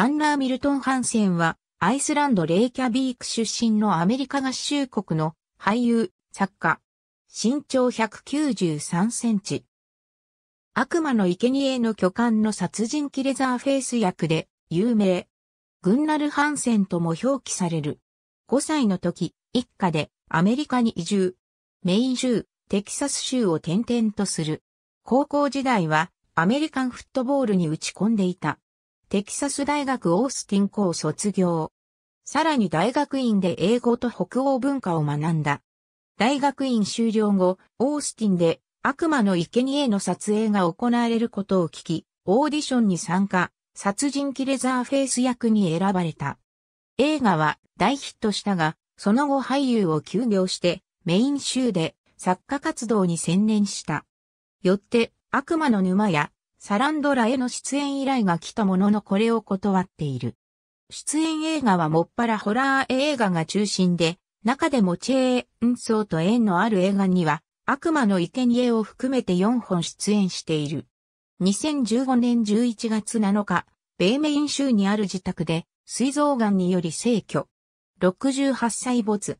ガンラー・ミルトン・ハンセンは、アイスランド・レイキャビーク出身のアメリカ合衆国の俳優、作家。身長193センチ。悪魔の生贄の巨漢の殺人鬼レザーフェイス役で有名。グンナル・ハンセンとも表記される。5歳の時、一家でアメリカに移住。メイン州、テキサス州を転々とする。高校時代はアメリカンフットボールに打ち込んでいた。テキサス大学オースティン校卒業。さらに大学院で英語と北欧文化を学んだ。大学院修了後、オースティンで悪魔の生贄の撮影が行われることを聞き、オーディションに参加、殺人鬼レザーフェイス役に選ばれた。映画は大ヒットしたが、その後俳優を休業してメイン州で作家活動に専念した。よって悪魔の沼やサランドラへの出演依頼が来たもののこれを断っている。出演映画はもっぱらホラー映画が中心で、中でもチェーンソーと縁のある映画には、悪魔の生贄を含めて4本出演している。2015年11月7日、ベーメイン州にある自宅で、膵臓癌により逝去。68歳没。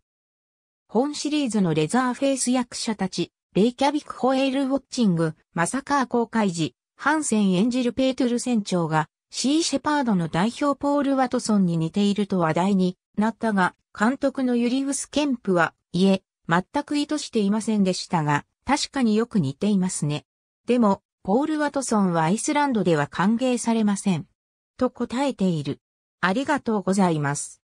本シリーズのレザーフェイス役者たち、レイキャビクホエールウォッチング、マサカー公開時、ハンセン演じるペートル船長が、シー・シェパードの代表ポール・ワトソンに似ていると話題になったが、監督のユリウス・ケンプは、いえ、全く意図していませんでしたが、確かによく似ていますね。でも、ポール・ワトソンはアイスランドでは歓迎されません。と答えている。ありがとうございます。